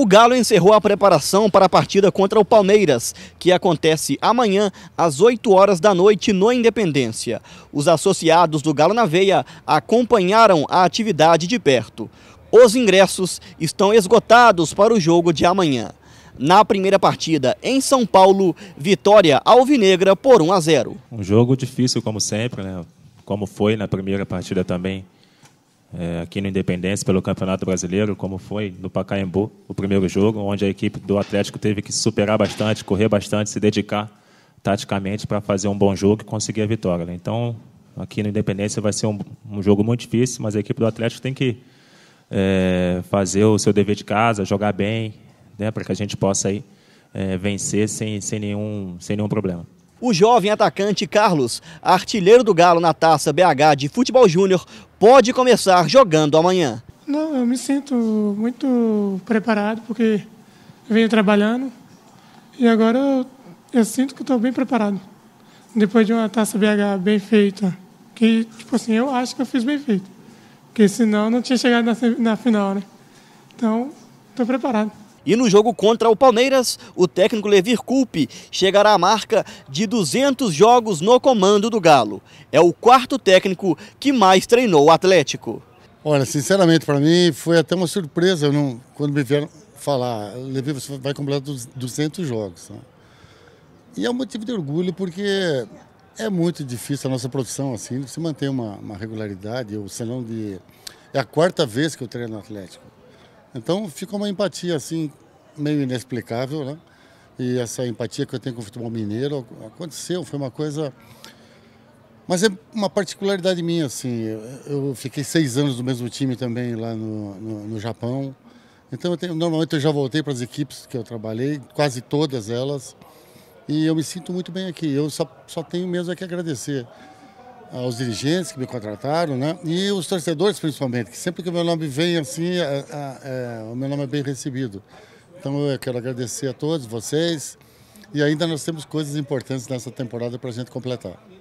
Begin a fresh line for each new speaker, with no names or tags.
O Galo encerrou a preparação para a partida contra o Palmeiras, que acontece amanhã às 8 horas da noite no Independência. Os associados do Galo na Veia acompanharam a atividade de perto. Os ingressos estão esgotados para o jogo de amanhã. Na primeira partida, em São Paulo, vitória alvinegra por 1 a 0.
Um jogo difícil, como sempre, né? como foi na primeira partida também é, aqui no Independência pelo Campeonato Brasileiro, como foi no Pacaembu, o primeiro jogo, onde a equipe do Atlético teve que superar bastante, correr bastante, se dedicar taticamente para fazer um bom jogo e conseguir a vitória. Né? Então, aqui no Independência vai ser um, um, jogo muito difícil, mas a equipe do Atlético tem que é, fazer o seu dever de casa, jogar bem, né, para que a gente possa aí, é, vencer sem, sem, nenhum, sem nenhum problema.
O jovem atacante Carlos, artilheiro do Galo na taça BH de futebol júnior, pode começar jogando amanhã.
Não, eu me sinto muito preparado porque venho trabalhando e agora eu, eu sinto que estou bem preparado. Depois de uma taça BH bem feita, que, tipo assim, eu acho que eu fiz bem feito, porque senão eu não tinha chegado na, na final, né? Então, estou preparado. E no jogo contra o Palmeiras,
o técnico Levir Culpe chegará à marca de 200 jogos no comando do Galo. É o quarto técnico que mais treinou o Atlético.
Olha, sinceramente, para mim foi até uma surpresa não, quando me vieram falar. Levir, você vai completar 200 jogos. Né? E é um motivo de orgulho porque é muito difícil a nossa profissão assim, se manter uma, uma regularidade, ou senão de. É a quarta vez que eu treino no Atlético. Então fica uma empatia assim, meio inexplicável, né? E essa empatia que eu tenho com o futebol mineiro aconteceu, foi uma coisa. Mas é uma particularidade minha, assim. Eu fiquei seis anos no mesmo time também lá no, no, no Japão. Então, eu tenho, normalmente eu já voltei para as equipes que eu trabalhei, quase todas elas. E eu me sinto muito bem aqui. Eu só, só tenho mesmo é que agradecer aos dirigentes que me contrataram, né? E os torcedores principalmente, que sempre que o meu nome vem assim, é, é, é, o meu nome é bem recebido. Então eu quero agradecer a todos vocês e ainda nós temos coisas importantes nessa temporada para a gente completar.